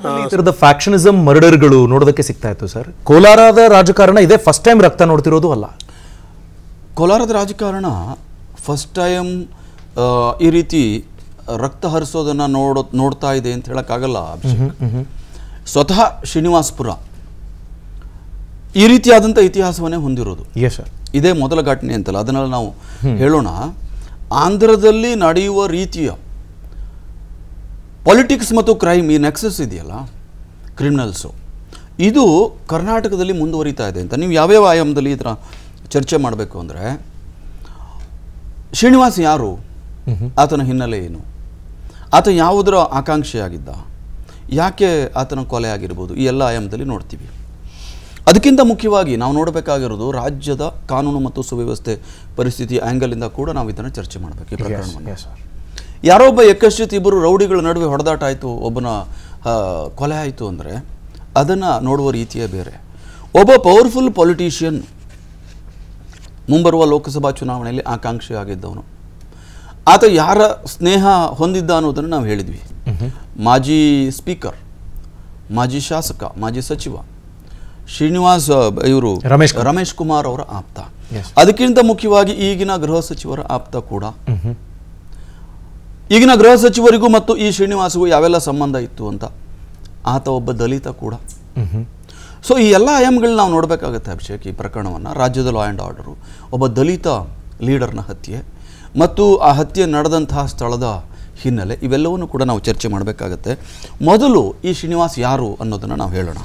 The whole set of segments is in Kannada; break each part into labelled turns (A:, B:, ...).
A: ಫ್ಯಾಕ್ಷನಿಸಂ ಫ್ಯಾಕ್ಷನಿಸಮ್ ಮರ್ಡರ್ಗಳು ನೋಡೋದಕ್ಕೆ ಸಿಗ್ತಾ ಇತ್ತು ಸರ್ ಕೋಲಾರದ ರಾಜಕಾರಣ ಇದೇ ಫಸ್ಟ್ ಟೈಮ್ ರಕ್ತ ನೋಡ್ತಿರೋದು ಅಲ್ಲ ಕೋಲಾರದ ರಾಜಕಾರಣ ಫಸ್ಟ್ ಟೈಮ್ ಈ ರೀತಿ ರಕ್ತ ಹರಿಸೋದನ್ನ ನೋಡೋ ನೋಡ್ತಾ ಇದೆ ಅಂತ ಹೇಳೋಕ್ಕಾಗಲ್ಲ ಸ್ವತಃ ಶ್ರೀನಿವಾಸ್ಪುರ ಈ ರೀತಿಯಾದಂಥ ಇತಿಹಾಸವನ್ನೇ ಹೊಂದಿರೋದು ಸರ್ ಇದೇ ಮೊದಲ ಘಟನೆ ಅಂತಲ್ಲ ಅದನ್ನೆಲ್ಲ ನಾವು ಹೇಳೋಣ ಆಂಧ್ರದಲ್ಲಿ ನಡೆಯುವ ರೀತಿಯ ಪಾಲಿಟಿಕ್ಸ್ ಮತ್ತು ಕ್ರೈಮ್ ಈ ನೆಕ್ಸಸ್ ಇದೆಯಲ್ಲ ಕ್ರಿಮಿನಲ್ಸು ಇದು ಕರ್ನಾಟಕದಲ್ಲಿ ಮುಂದುವರಿತಾ ಇದೆ ಅಂತ ನೀವು ಯಾವ್ಯಾವ ಆಯಾಮದಲ್ಲಿ ಇದರ ಚರ್ಚೆ ಮಾಡಬೇಕು ಅಂದರೆ ಶ್ರೀನಿವಾಸ್ ಯಾರು ಆತನ ಹಿನ್ನೆಲೆ ಏನು ಆತ ಯಾವುದರ ಆಕಾಂಕ್ಷೆಯಾಗಿದ್ದ ಯಾಕೆ ಆತನ ಕೊಲೆ ಆಗಿರ್ಬೋದು ಈ ಎಲ್ಲ ಆಯಾಮದಲ್ಲಿ ನೋಡ್ತೀವಿ ಅದಕ್ಕಿಂತ ಮುಖ್ಯವಾಗಿ ನಾವು ನೋಡಬೇಕಾಗಿರೋದು ರಾಜ್ಯದ ಕಾನೂನು ಮತ್ತು ಸುವ್ಯವಸ್ಥೆ ಪರಿಸ್ಥಿತಿ ಆ್ಯಂಗಲಿಂದ ಕೂಡ ನಾವು ಇದನ್ನು ಚರ್ಚೆ ಮಾಡಬೇಕು ಈ ಪ್ರಕರಣವನ್ನು ಯಾರೋ ಒಬ್ಬ ಯಕಶ್ಚಿತ್ ಇಬ್ಬರು ರೌಡಿಗಳ ನಡುವೆ ಹೊಡೆದಾಟ ಆಯಿತು ಒಬ್ಬನ ಕೊಲೆ ಆಯಿತು ಅಂದರೆ ಅದನ್ನು ನೋಡುವ ರೀತಿಯೇ ಬೇರೆ ಒಬ್ಬ ಪವರ್ಫುಲ್ ಪೊಲಿಟಿಷಿಯನ್ ಮುಂಬರುವ ಲೋಕಸಭಾ ಚುನಾವಣೆಯಲ್ಲಿ ಆಕಾಂಕ್ಷಿ ಆಗಿದ್ದವನು ಆತ ಯಾರ ಸ್ನೇಹ ಹೊಂದಿದ್ದ ಅನ್ನೋದನ್ನು ನಾವು ಹೇಳಿದ್ವಿ ಮಾಜಿ ಸ್ಪೀಕರ್ ಮಾಜಿ ಶಾಸಕ ಮಾಜಿ ಸಚಿವ ಶ್ರೀನಿವಾಸ್ ಇವರು ರಮೇಶ್ ರಮೇಶ್ ಕುಮಾರ್ ಅವರ ಆಪ್ತ ಅದಕ್ಕಿಂತ ಮುಖ್ಯವಾಗಿ ಈಗಿನ ಗೃಹ ಸಚಿವರ ಆಪ್ತ ಕೂಡ ಈಗಿನ ಗೃಹ ಸಚಿವರಿಗೂ ಮತ್ತು ಈ ಶ್ರೀನಿವಾಸಿಗೂ ಯಾವೆಲ್ಲ ಸಂಬಂಧ ಇತ್ತು ಅಂತ ಆತ ಒಬ್ಬ ದಲಿತ ಕೂಡ ಸೊ ಈ ಎಲ್ಲ ಆಯಾಮಗಳನ್ನ ನಾವು ನೋಡಬೇಕಾಗತ್ತೆ ಅಭಿಷೇಕ್ ಈ ಪ್ರಕರಣವನ್ನು ರಾಜ್ಯದ ಲಾ ಆ್ಯಂಡ್ ಆರ್ಡರು ಒಬ್ಬ ದಲಿತ ಲೀಡರ್ನ ಹತ್ಯೆ ಮತ್ತು ಆ ಹತ್ಯೆ ನಡೆದಂತಹ ಸ್ಥಳದ ಹಿನ್ನೆಲೆ ಇವೆಲ್ಲವನ್ನು ಕೂಡ ನಾವು ಚರ್ಚೆ ಮಾಡಬೇಕಾಗತ್ತೆ ಮೊದಲು ಈ ಶ್ರೀನಿವಾಸ್ ಯಾರು ಅನ್ನೋದನ್ನು ನಾವು ಹೇಳೋಣ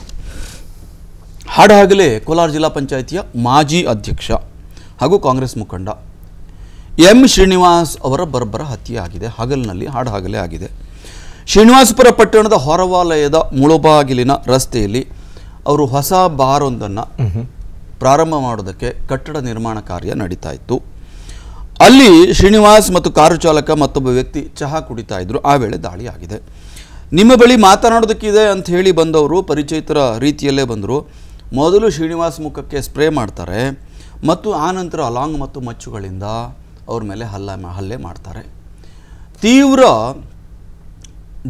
A: ಹಾಡಾಗಲೇ ಕೋಲಾರ ಜಿಲ್ಲಾ ಪಂಚಾಯಿತಿಯ ಮಾಜಿ ಅಧ್ಯಕ್ಷ ಹಾಗೂ ಕಾಂಗ್ರೆಸ್ ಮುಖಂಡ ಎಂ ಶ್ರೀನಿವಾಸ್ ಅವರ ಬರ್ಬರ ಹತ್ಯೆಯಾಗಿದೆ ಹಗಲಿನಲ್ಲಿ ಹಾಡು ಹಗಲೇ ಆಗಿದೆ ಶ್ರೀನಿವಾಸಪುರ ಪಟ್ಟಣದ ಹೊರವಾಲಯದ ಮುಳುಬಾಗಿಲಿನ ರಸ್ತೆಯಲ್ಲಿ ಅವರು ಹೊಸ ಬಾರೊಂದನ್ನು ಪ್ರಾರಂಭ ಮಾಡೋದಕ್ಕೆ ಕಟ್ಟಡ ನಿರ್ಮಾಣ ಕಾರ್ಯ ನಡೀತಾ ಇತ್ತು ಅಲ್ಲಿ ಶ್ರೀನಿವಾಸ್ ಮತ್ತು ಕಾರು ಚಾಲಕ ಮತ್ತೊಬ್ಬ ವ್ಯಕ್ತಿ ಚಹಾ ಕುಡಿತಾ ಇದ್ರು ಆ ವೇಳೆ ದಾಳಿ ಆಗಿದೆ ನಿಮ್ಮ ಬಳಿ ಮಾತನಾಡೋದಕ್ಕಿದೆ ಅಂತ ಹೇಳಿ ಬಂದವರು ಪರಿಚಯಿತರ ರೀತಿಯಲ್ಲೇ ಬಂದರು ಮೊದಲು ಶ್ರೀನಿವಾಸ್ ಮುಖಕ್ಕೆ ಸ್ಪ್ರೇ ಮಾಡ್ತಾರೆ ಮತ್ತು ಆನಂತರ ಅಲಾಂಗ್ ಮತ್ತು ಮಚ್ಚುಗಳಿಂದ ಅವ್ರ ಮೇಲೆ ಹಲ್ಲ ಹಲ್ಲೆ ಮಾಡ್ತಾರೆ ತೀವ್ರ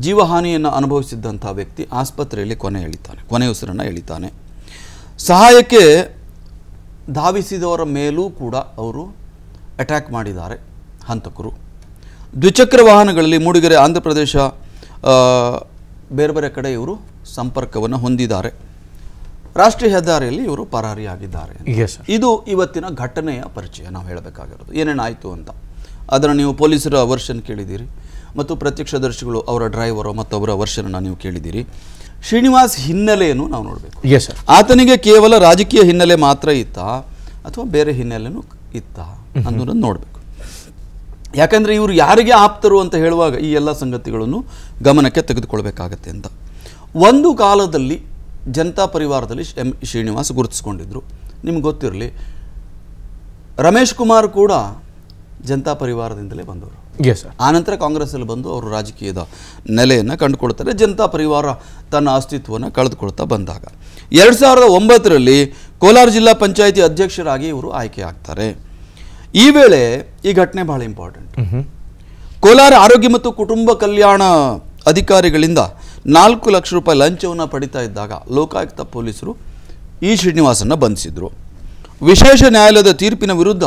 A: ಜೀವಹಾನಿಯನ್ನು ಅನುಭವಿಸಿದ್ದಂಥ ವ್ಯಕ್ತಿ ಆಸ್ಪತ್ರೆಯಲ್ಲಿ ಕೊನೆ ಎಳಿತಾನೆ ಕೊನೆ ಉಸಿರನ್ನು ಎಳಿತಾನೆ ಸಹಾಯಕ್ಕೆ ಧಾವಿಸಿದವರ ಮೇಲೂ ಕೂಡ ಅವರು ಅಟ್ಯಾಕ್ ಮಾಡಿದ್ದಾರೆ ಹಂತಕರು ದ್ವಿಚಕ್ರ ವಾಹನಗಳಲ್ಲಿ ಮೂಡಿಗೆರೆ ಆಂಧ್ರ ಪ್ರದೇಶ ಬೇರೆ ಬೇರೆ ಕಡೆ ಇವರು ಸಂಪರ್ಕವನ್ನು ಹೊಂದಿದ್ದಾರೆ ರಾಷ್ಟ್ರೀಯ ಹೆದ್ದಾರಿಯಲ್ಲಿ ಇವರು ಪರಾರಿಯಾಗಿದ್ದಾರೆ ಇದು ಇವತ್ತಿನ ಘಟನೆಯ ಪರಿಚಯ ನಾವು ಹೇಳಬೇಕಾಗಿರೋದು ಏನೇನಾಯಿತು ಅಂತ ಅದನ್ನು ನೀವು ಪೊಲೀಸರ ವರ್ಷನ್ ಕೇಳಿದ್ದೀರಿ ಮತ್ತು ಪ್ರತ್ಯಕ್ಷದರ್ಶಿಗಳು ಅವರ ಡ್ರೈವರು ಮತ್ತು ಅವರ ವರ್ಷನನ್ನು ನೀವು ಕೇಳಿದ್ದೀರಿ ಶ್ರೀನಿವಾಸ್ ಹಿನ್ನೆಲೆಯನ್ನು ನಾವು ನೋಡಬೇಕು ಎಸ್ ಆತನಿಗೆ ಕೇವಲ ರಾಜಕೀಯ ಹಿನ್ನೆಲೆ ಮಾತ್ರ ಇತ್ತ ಅಥವಾ ಬೇರೆ ಹಿನ್ನೆಲೆನೂ ಇತ್ತ ಅನ್ನೋದನ್ನು ನೋಡಬೇಕು ಯಾಕಂದರೆ ಇವರು ಯಾರಿಗೆ ಆಪ್ತರು ಅಂತ ಹೇಳುವಾಗ ಈ ಎಲ್ಲ ಸಂಗತಿಗಳನ್ನು ಗಮನಕ್ಕೆ ತೆಗೆದುಕೊಳ್ಬೇಕಾಗತ್ತೆ ಅಂತ ಒಂದು ಕಾಲದಲ್ಲಿ ಜನತಾ ಪರಿವಾರದಲ್ಲಿ ಎಂ ಶ್ರೀನಿವಾಸ್ ಗುರುತಿಸ್ಕೊಂಡಿದ್ದರು ನಿಮ್ಗೆ ಗೊತ್ತಿರಲಿ ರಮೇಶ್ ಕುಮಾರ್ ಕೂಡ ಜನತಾ ಪರಿವಾರದಿಂದಲೇ ಬಂದವರು ಎಸ್ ಆನಂತರ ಕಾಂಗ್ರೆಸ್ಸಲ್ಲಿ ಬಂದು ಅವರು ರಾಜಕೀಯದ ನೆಲೆಯನ್ನು ಕಂಡುಕೊಳ್ತಾರೆ ಜನತಾ ಪರಿವಾರ ತನ್ನ ಅಸ್ತಿತ್ವವನ್ನು ಕಳೆದುಕೊಳ್ತಾ ಬಂದಾಗ ಎರಡು ಸಾವಿರದ ಒಂಬತ್ತರಲ್ಲಿ ಕೋಲಾರ ಜಿಲ್ಲಾ ಪಂಚಾಯಿತಿ ಅಧ್ಯಕ್ಷರಾಗಿ ಇವರು ಆಯ್ಕೆ ಆಗ್ತಾರೆ ಈ ವೇಳೆ ಈ ಘಟನೆ ಭಾಳ ಇಂಪಾರ್ಟೆಂಟ್ ಕೋಲಾರ ಆರೋಗ್ಯ ಮತ್ತು ಕುಟುಂಬ ಕಲ್ಯಾಣ ಅಧಿಕಾರಿಗಳಿಂದ ನಾಲ್ಕು ಲಕ್ಷ ರೂಪಾಯಿ ಲಂಚವನ್ನು ಪಡಿತಾ ಇದ್ದಾಗ ಲೋಕಾಯುಕ್ತ ಪೊಲೀಸರು ಈ ಶ್ರೀನಿವಾಸನ್ನ ಬಂಧಿಸಿದರು ವಿಶೇಷ ನ್ಯಾಯಾಲಯದ ತೀರ್ಪಿನ ವಿರುದ್ಧ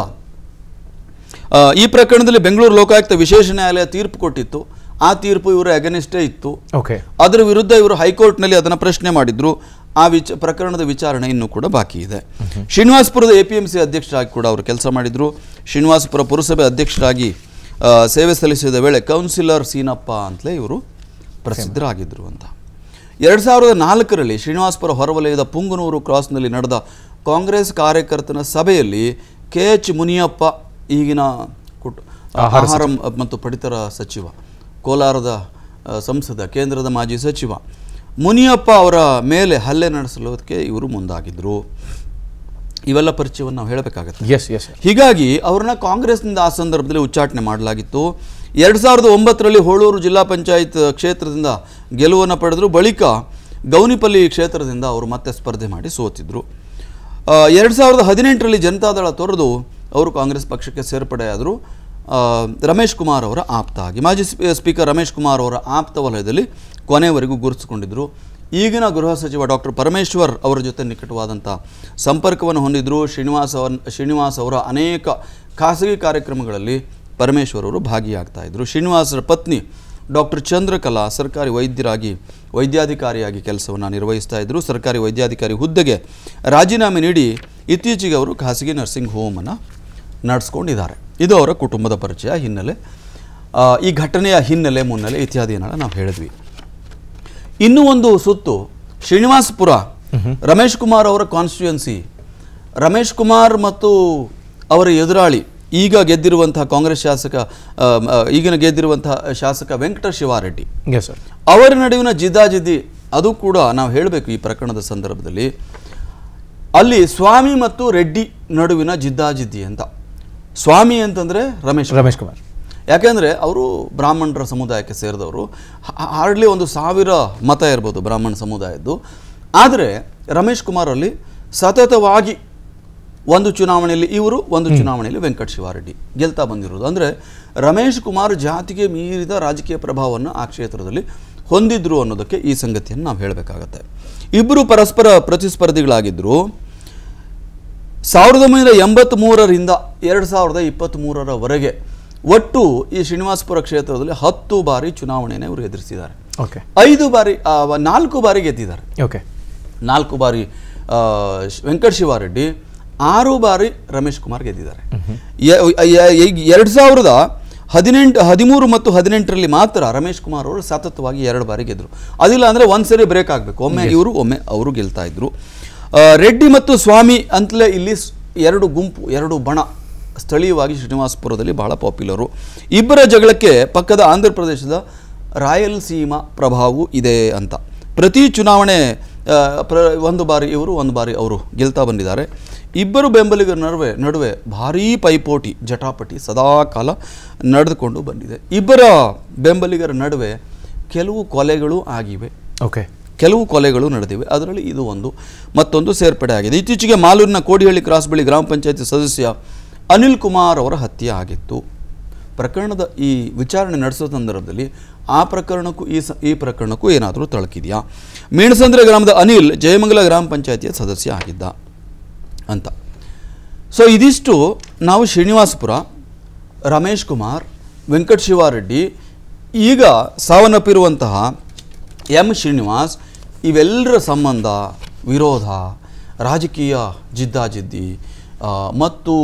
A: ಈ ಪ್ರಕರಣದಲ್ಲಿ ಬೆಂಗಳೂರು ಲೋಕಾಯುಕ್ತ ವಿಶೇಷ ನ್ಯಾಯಾಲಯ ತೀರ್ಪು ಕೊಟ್ಟಿತ್ತು ಆ ತೀರ್ಪು ಇವರು ಅಗನಿಸ್ಟೇ ಇತ್ತು ಓಕೆ ಅದರ ವಿರುದ್ಧ ಇವರು ಹೈಕೋರ್ಟ್ನಲ್ಲಿ ಅದನ್ನು ಪ್ರಶ್ನೆ ಮಾಡಿದ್ರು ಆ ವಿಚ ಪ್ರಕರಣದ ವಿಚಾರಣೆ ಇನ್ನೂ ಕೂಡ ಬಾಕಿ ಇದೆ ಶ್ರೀನಿವಾಸಪುರದ ಎ ಪಿ ಎಂ ಸಿ ಅಧ್ಯಕ್ಷರಾಗಿ ಕೂಡ ಅವರು ಕೆಲಸ ಮಾಡಿದರು ಶ್ರೀನಿವಾಸಪುರ ಪುರಸಭೆ ಅಧ್ಯಕ್ಷರಾಗಿ ಸೇವೆ ಸಲ್ಲಿಸಿದ ವೇಳೆ ಕೌನ್ಸಿಲರ್ ಸೀನಪ್ಪ ಅಂತಲೇ ಇವರು ಪ್ರಸಿದ್ಧರಾಗಿದ್ದರು ಅಂತ ಎರಡು ಸಾವಿರದ ನಾಲ್ಕರಲ್ಲಿ ಶ್ರೀನಿವಾಸಪುರ ಹೊರವಲಯದ ಪುಂಗನೂರು ಕ್ರಾಸ್ನಲ್ಲಿ ನಡೆದ ಕಾಂಗ್ರೆಸ್ ಕಾರ್ಯಕರ್ತನ ಸಭೆಯಲ್ಲಿ ಕೆ ಎಚ್ ಮುನಿಯಪ್ಪ ಈಗಿನ ಕುಟ್ ಆಹಾರ ಮತ್ತು ಪಡಿತರ ಸಚಿವ ಕೋಲಾರದ ಸಂಸದ ಕೇಂದ್ರದ ಮಾಜಿ ಸಚಿವ ಮುನಿಯಪ್ಪ ಅವರ ಮೇಲೆ ಹಲ್ಲೆ ನಡೆಸಲೋದಕ್ಕೆ ಇವರು ಮುಂದಾಗಿದ್ದರು ಇವೆಲ್ಲ ಪರಿಚಯವನ್ನು ನಾವು ಹೇಳಬೇಕಾಗತ್ತೆ ಎಸ್ ಎಸ್ ಹೀಗಾಗಿ ಅವ್ರನ್ನ ಕಾಂಗ್ರೆಸ್ನಿಂದ ಆ ಸಂದರ್ಭದಲ್ಲಿ ಉಚ್ಚಾಟನೆ ಮಾಡಲಾಗಿತ್ತು ಎರಡು ಸಾವಿರದ ಒಂಬತ್ತರಲ್ಲಿ ಹೋಳೂರು ಜಿಲ್ಲಾ ಪಂಚಾಯತ್ ಕ್ಷೇತ್ರದಿಂದ ಗೆಲುವನ್ನು ಪಡೆದರು ಬಳಿಕ ಗೌನಿಪಲ್ಲಿ ಕ್ಷೇತ್ರದಿಂದ ಅವರು ಮತ್ತೆ ಸ್ಪರ್ಧೆ ಮಾಡಿ ಸೋತಿದ್ದರು ಎರಡು ಸಾವಿರದ ಹದಿನೆಂಟರಲ್ಲಿ ಜನತಾದಳ ತೊರೆದು ಅವರು ಕಾಂಗ್ರೆಸ್ ಪಕ್ಷಕ್ಕೆ ಸೇರ್ಪಡೆಯಾದರು ರಮೇಶ್ ಕುಮಾರ್ ಅವರ ಆಪ್ತ ಆಗಿ ಮಾಜಿ ಸ್ಪೀಕರ್ ರಮೇಶ್ ಕುಮಾರ್ ಅವರ ಆಪ್ತ ವಲಯದಲ್ಲಿ ಕೊನೆಯವರೆಗೂ ಗುರುತಿಸಿಕೊಂಡಿದ್ದರು ಈಗಿನ ಗೃಹ ಸಚಿವ ಡಾಕ್ಟರ್ ಪರಮೇಶ್ವರ್ ಅವರ ಜೊತೆ ನಿಕಟವಾದಂಥ ಸಂಪರ್ಕವನ್ನು ಹೊಂದಿದ್ದರು ಶ್ರೀನಿವಾಸ್ ಶ್ರೀನಿವಾಸ್ ಅವರ ಅನೇಕ ಖಾಸಗಿ ಕಾರ್ಯಕ್ರಮಗಳಲ್ಲಿ ಪರಮೇಶ್ವರವರು ಭಾಗಿಯಾಗ್ತಾ ಇದ್ದರು ಶ್ರೀನಿವಾಸರ ಪತ್ನಿ ಡಾಕ್ಟರ್ ಚಂದ್ರಕಲಾ ಸರ್ಕಾರಿ ವೈದ್ಯರಾಗಿ ವೈದ್ಯಾಧಿಕಾರಿಯಾಗಿ ಕೆಲಸವನ್ನು ನಿರ್ವಹಿಸ್ತಾ ಇದ್ದರು ಸರ್ಕಾರಿ ವೈದ್ಯಾಧಿಕಾರಿ ಹುದ್ದೆಗೆ ರಾಜೀನಾಮೆ ನೀಡಿ ಇತ್ತೀಚೆಗೆ ಅವರು ಖಾಸಗಿ ನರ್ಸಿಂಗ್ ಹೋಮನ್ನು ನಡೆಸ್ಕೊಂಡಿದ್ದಾರೆ ಇದು ಅವರ ಕುಟುಂಬದ ಪರಿಚಯ ಹಿನ್ನೆಲೆ ಈ ಘಟನೆಯ ಹಿನ್ನೆಲೆ ಮುನ್ನೆಲೆ ಇತ್ಯಾದಿಯನ್ನು ನಾವು ಹೇಳಿದ್ವಿ ಇನ್ನೂ ಒಂದು ಸುತ್ತು ಶ್ರೀನಿವಾಸಪುರ ರಮೇಶ್ ಕುಮಾರ್ ಅವರ ಕಾನ್ಸ್ಟಿಟ್ಯುಯೆನ್ಸಿ ರಮೇಶ್ ಕುಮಾರ್ ಮತ್ತು ಅವರ ಎದುರಾಳಿ ಈಗ ಗೆದ್ದಿರುವಂತಹ ಕಾಂಗ್ರೆಸ್ ಶಾಸಕ ಈಗಿನ ಗೆದ್ದಿರುವಂತಹ ಶಾಸಕ ವೆಂಕಟ ಶಿವಾರೆಡ್ಡಿ ಅವರ ನಡುವಿನ ಜಿದ್ದಾಜಿದ್ದಿ ಅದು ಕೂಡ ನಾವು ಹೇಳಬೇಕು ಈ ಪ್ರಕರಣದ ಸಂದರ್ಭದಲ್ಲಿ ಅಲ್ಲಿ ಸ್ವಾಮಿ ಮತ್ತು ರೆಡ್ಡಿ ನಡುವಿನ ಜಿದ್ದಾಜಿದ್ದಿ ಅಂತ ಸ್ವಾಮಿ ಅಂತಂದರೆ ರಮೇಶ್ ರಮೇಶ್ ಕುಮಾರ್ ಯಾಕೆಂದರೆ ಅವರು ಬ್ರಾಹ್ಮಣರ ಸಮುದಾಯಕ್ಕೆ ಸೇರಿದವರು ಹಾರ್ಡ್ಲಿ ಒಂದು ಸಾವಿರ ಮತ ಇರ್ಬೋದು ಬ್ರಾಹ್ಮಣ ಸಮುದಾಯದ್ದು ಆದರೆ ರಮೇಶ್ ಕುಮಾರ್ ಅಲ್ಲಿ ಸತತವಾಗಿ ಒಂದು ಚುನಾವಣೆಯಲ್ಲಿ ಇವರು ಒಂದು ಚುನಾವಣೆಯಲ್ಲಿ ವೆಂಕಟ ಶಿವಾರೆಡ್ಡಿ ಗೆಲ್ತಾ ಬಂದಿರೋದು ಅಂದರೆ ರಮೇಶ್ ಕುಮಾರ್ ಜಾತಿಗೆ ಮೀರಿದ ರಾಜಕೀಯ ಪ್ರಭಾವವನ್ನು ಆ ಕ್ಷೇತ್ರದಲ್ಲಿ ಹೊಂದಿದ್ರು ಅನ್ನೋದಕ್ಕೆ ಈ ಸಂಗತಿಯನ್ನು ನಾವು ಹೇಳಬೇಕಾಗತ್ತೆ ಇಬ್ಬರು ಪರಸ್ಪರ ಪ್ರತಿಸ್ಪರ್ಧಿಗಳಾಗಿದ್ದರು ಸಾವಿರದ ಒಂಬೈನೂರ ಮೂರರಿಂದ ಎರಡು ಸಾವಿರದ ಇಪ್ಪತ್ತ್ಮೂರರವರೆಗೆ ಒಟ್ಟು ಈ ಶ್ರೀನಿವಾಸಪುರ ಕ್ಷೇತ್ರದಲ್ಲಿ ಹತ್ತು ಬಾರಿ ಚುನಾವಣೆಯನ್ನು ಇವರು ಎದುರಿಸಿದ್ದಾರೆ ಓಕೆ ಐದು ಬಾರಿ ನಾಲ್ಕು ಬಾರಿ ಗೆದ್ದಿದ್ದಾರೆ ಓಕೆ ನಾಲ್ಕು ಬಾರಿ ವೆಂಕಟ ಶಿವಾರೆಡ್ಡಿ ಆರು ಬಾರಿ ರಮೇಶ್ ಕುಮಾರ್ ಗೆದ್ದಿದ್ದಾರೆ ಎರಡು ಸಾವಿರದ ಹದಿನೆಂಟು ಹದಿಮೂರು ಮತ್ತು ಹದಿನೆಂಟರಲ್ಲಿ ಮಾತ್ರ ರಮೇಶ್ ಕುಮಾರ್ ಅವರು ಸತತವಾಗಿ ಎರಡು ಬಾರಿ ಗೆದ್ದರು ಅದಿಲ್ಲ ಅಂದರೆ ಒಂದು ಸರಿ ಬ್ರೇಕ್ ಆಗಬೇಕು ಒಮ್ಮೆ ಇವರು ಒಮ್ಮೆ ಅವರು ಗೆಲ್ತಾ ಇದ್ದರು ರೆಡ್ಡಿ ಮತ್ತು ಸ್ವಾಮಿ ಅಂತಲೇ ಇಲ್ಲಿ ಎರಡು ಗುಂಪು ಎರಡು ಬಣ ಸ್ಥಳೀಯವಾಗಿ ಶ್ರೀನಿವಾಸಪುರದಲ್ಲಿ ಬಹಳ ಪಾಪ್ಯುಲರು ಇಬ್ಬರ ಜಗಳಕ್ಕೆ ಪಕ್ಕದ ಆಂಧ್ರ ಪ್ರದೇಶದ ರಾಯಲಸೀಮಾ ಪ್ರಭಾವವು ಇದೆ ಅಂತ ಪ್ರತಿ ಚುನಾವಣೆ ಪ್ರ ಒಂದು ಬಾರಿ ಇವರು ಒಂದು ಬಾರಿ ಅವರು ಗೆಲ್ತಾ ಬಂದಿದ್ದಾರೆ ಇಬ್ಬರು ಬೆಂಬಲಿಗರ ನಡುವೆ ನಡುವೆ ಭಾರೀ ಪೈಪೋಟಿ ಜಟಾಪಟಿ ಸದಾಕಾಲ ನಡೆದುಕೊಂಡು ಬಂದಿದೆ ಇಬ್ಬರ ಬೆಂಬಲಿಗರ ನಡುವೆ ಕೆಲವು ಕೊಲೆಗಳು ಆಗಿವೆ ಓಕೆ ಕೆಲವು ಕೊಲೆಗಳು ನಡೆದಿವೆ ಅದರಲ್ಲಿ ಇದು ಒಂದು ಮತ್ತೊಂದು ಸೇರ್ಪಡೆ ಆಗಿದೆ ಇತ್ತೀಚೆಗೆ ಮಾಲೂರಿನ ಕೋಡಿಹಳ್ಳಿ ಕ್ರಾಸ್ ಬಳಿ ಗ್ರಾಮ ಪಂಚಾಯತಿ ಸದಸ್ಯ ಅನಿಲ್ ಕುಮಾರ್ ಅವರ ಹತ್ಯೆ ಆಗಿತ್ತು ಪ್ರಕರಣದ ಈ ವಿಚಾರಣೆ ನಡೆಸೋ ಸಂದರ್ಭದಲ್ಲಿ ಆ ಪ್ರಕರಣಕ್ಕೂ ಈ ಸ ಈ ಪ್ರಕರಣಕ್ಕೂ ಏನಾದರೂ ತಳಕಿದೆಯಾ ಮೇಣಸಂದ್ರೆ ಗ್ರಾಮದ ಅನಿಲ್ ಜಯಮಂಗಲ ಗ್ರಾಮ ಪಂಚಾಯತಿಯ ಸದಸ್ಯ ಆಗಿದ್ದ ಅಂತ ಸೊ ಇದಿಷ್ಟು ನಾವು ಶ್ರೀನಿವಾಸಪುರ ರಮೇಶ್ ಕುಮಾರ್ ವೆಂಕಟ ಶಿವಾರೆಡ್ಡಿ ಈಗ ಸಾವನ್ನಪ್ಪಿರುವಂತಹ ಎಂ ಶ್ರೀನಿವಾಸ್ ಇವೆಲ್ಲರ ಸಂಬಂಧ ವಿರೋಧ ರಾಜಕೀಯ ಜಿದ್ದಾಜಿದ್ದಿ ಮತ್ತು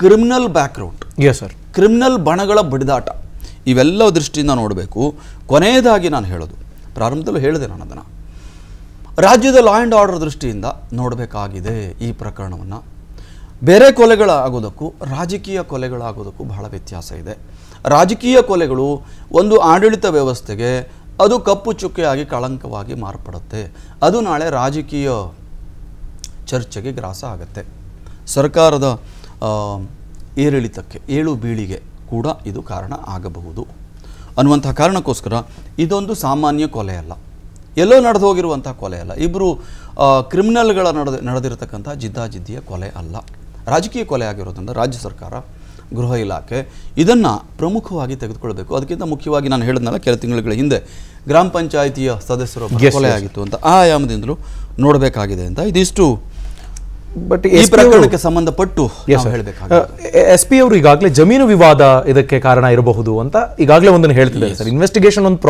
A: criminal background yes sir criminal ಬಣಗಳ ಬಡಿದಾಟ ಇವೆಲ್ಲ ದೃಷ್ಟಿಯಿಂದ ನೋಡಬೇಕು ಕೊನೆಯದಾಗಿ ನಾನು ಹೇಳೋದು ಪ್ರಾರಂಭದಲ್ಲೂ ಹೇಳಿದೆ ನಾನು ಅದನ್ನು ರಾಜ್ಯದ ಲಾ ಆ್ಯಂಡ್ ಆರ್ಡರ್ ದೃಷ್ಟಿಯಿಂದ ನೋಡಬೇಕಾಗಿದೆ ಈ ಪ್ರಕರಣವನ್ನು ಬೇರೆ ಕೊಲೆಗಳಾಗೋದಕ್ಕೂ ರಾಜಕೀಯ ಕೊಲೆಗಳಾಗೋದಕ್ಕೂ ಬಹಳ ವ್ಯತ್ಯಾಸ ಇದೆ ರಾಜಕೀಯ ಕೊಲೆಗಳು ಒಂದು ಆಡಳಿತ ವ್ಯವಸ್ಥೆಗೆ ಅದು ಕಪ್ಪು ಚುಕ್ಕೆಯಾಗಿ ಕಳಂಕವಾಗಿ ಮಾರ್ಪಡುತ್ತೆ ಅದು ನಾಳೆ ರಾಜಕೀಯ ಚರ್ಚೆಗೆ ಗ್ರಾಸ ಆಗುತ್ತೆ ಸರ್ಕಾರದ ಏರಿಳಿತಕ್ಕೆ ಏಳು ಬೀಳಿಗೆ ಕೂಡ ಇದು ಕಾರಣ ಆಗಬಹುದು ಅನ್ನುವಂಥ ಕಾರಣಕ್ಕೋಸ್ಕರ ಇದೊಂದು ಸಾಮಾನ್ಯ ಕೊಲೆ ಅಲ್ಲ ಎಲ್ಲೋ ನಡೆದು ಹೋಗಿರುವಂಥ ಕೊಲೆ ಅಲ್ಲ ಇಬ್ಬರು ಕ್ರಿಮಿನಲ್ಗಳ ನಡೆದ ನಡೆದಿರತಕ್ಕಂಥ ಜಿದ್ದಾಜಿದ್ದಿಯ ಕೊಲೆ ಅಲ್ಲ ರಾಜಕೀಯ ಕೊಲೆ ಆಗಿರೋದ್ರಿಂದ ರಾಜ್ಯ ಸರ್ಕಾರ ಗೃಹ ಇಲಾಖೆ ಇದನ್ನು ಪ್ರಮುಖವಾಗಿ ತೆಗೆದುಕೊಳ್ಬೇಕು ಅದಕ್ಕಿಂತ ಮುಖ್ಯವಾಗಿ ನಾನು ಹೇಳಿದ್ನಲ್ಲ ಕೆಲ ತಿಂಗಳುಗಳ ಹಿಂದೆ ಗ್ರಾಮ ಪಂಚಾಯಿತಿಯ ಸದಸ್ಯರ ಕೊಲೆ ಆಗಿತ್ತು ಅಂತ ಆಯಾಮದಿಂದಲೂ ನೋಡಬೇಕಾಗಿದೆ ಅಂತ ಇದಿಷ್ಟು ಬಟ್ ಈ ಪ್ರಕರಣಕ್ಕೆ ಸಂಬಂಧಪಟ್ಟು ಎಸ್ ಪಿ ಅವರು ಈಗಾಗಲೇ ಜಮೀನು ವಿವಾದ ಇದಕ್ಕೆ ಕಾರಣ ಇರಬಹುದು ಅಂತ ಈಗಾಗಲೇ ಒಂದನ್ನು ಹೇಳ್ತಿದ್ದಾರೆ ಸರ್ ಇನ್ವೆಸ್ಟಿಗೇಷನ್ ಒಂದು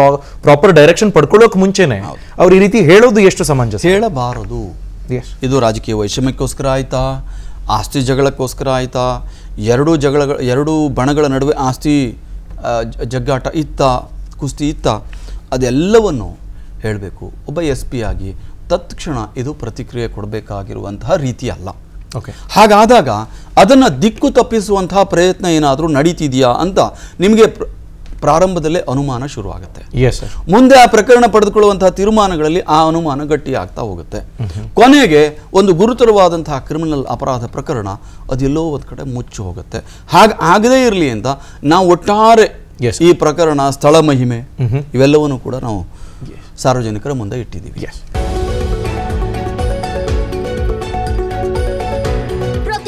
A: ಪ್ರಾಪರ್ ಡೈರೆಕ್ಷನ್ ಪಡ್ಕೊಳ್ಳೋಕೆ ಮುಂಚೆನೆ ಅವ್ರು ಈ ರೀತಿ ಹೇಳೋದು ಎಷ್ಟು ಸಮಂಜಸ ಹೇಳಬಾರದು ಇದು ರಾಜಕೀಯ ವೈಷಮ್ಯಕ್ಕೋಸ್ಕರ ಆಯ್ತಾ ಆಸ್ತಿ ಜಗಳಕ್ಕೋಸ್ಕರ ಆಯ್ತಾ ಎರಡು ಜಗಳ ಎರಡು ಬಣಗಳ ನಡುವೆ ಆಸ್ತಿ ಜಗ್ಗಾಟ ಇತ್ತ ಕುಸ್ತಿ ಇತ್ತ ಅದೆಲ್ಲವನ್ನು ಹೇಳಬೇಕು ಒಬ್ಬ ಎಸ್ ಪಿ ಆಗಿ ತತ್ಕ್ಷಣ ಇದು ಪ್ರತಿಕ್ರಿಯೆ ಕೊಡಬೇಕಾಗಿರುವಂತಹ ರೀತಿ ಅಲ್ಲ ಓಕೆ ಹಾಗಾದಾಗ ಅದನ್ನು ದಿಕ್ಕು ತಪ್ಪಿಸುವಂತಹ ಪ್ರಯತ್ನ ಏನಾದರೂ ನಡೀತಿದೆಯಾ ಅಂತ ನಿಮಗೆ ಪ್ರಾರಂಭದಲ್ಲೇ ಅನುಮಾನ ಶುರುವಾಗುತ್ತೆ ಎಸ್ ಮುಂದೆ ಆ ಪ್ರಕರಣ ಪಡೆದುಕೊಳ್ಳುವಂತಹ ತೀರ್ಮಾನಗಳಲ್ಲಿ ಆ ಅನುಮಾನ ಗಟ್ಟಿಯಾಗ್ತಾ ಹೋಗುತ್ತೆ mm-hmm. ಕೊನೆಗೆ ಒಂದು ಗುರುತರವಾದಂತಹ ಕ್ರಿಮಿನಲ್ ಅಪರಾಧ ಪ್ರಕರಣ ಅದೆಲ್ಲೋ ಒಂದು ಕಡೆ ಮುಚ್ಚಿ ಹೋಗುತ್ತೆ ಹಾಗೆ ಆಗದೇ ಇರಲಿ ಅಂತ ನಾವು ಒಟ್ಟಾರೆ ಈ ಪ್ರಕರಣ ಸ್ಥಳ ಮಹಿಮೆ mm-hmm. ಇವೆಲ್ಲವನ್ನು ಕೂಡ ನಾವು ಸಾರ್ವಜನಿಕರ ಮುಂದೆ ಇಟ್ಟಿದ್ದೀವಿ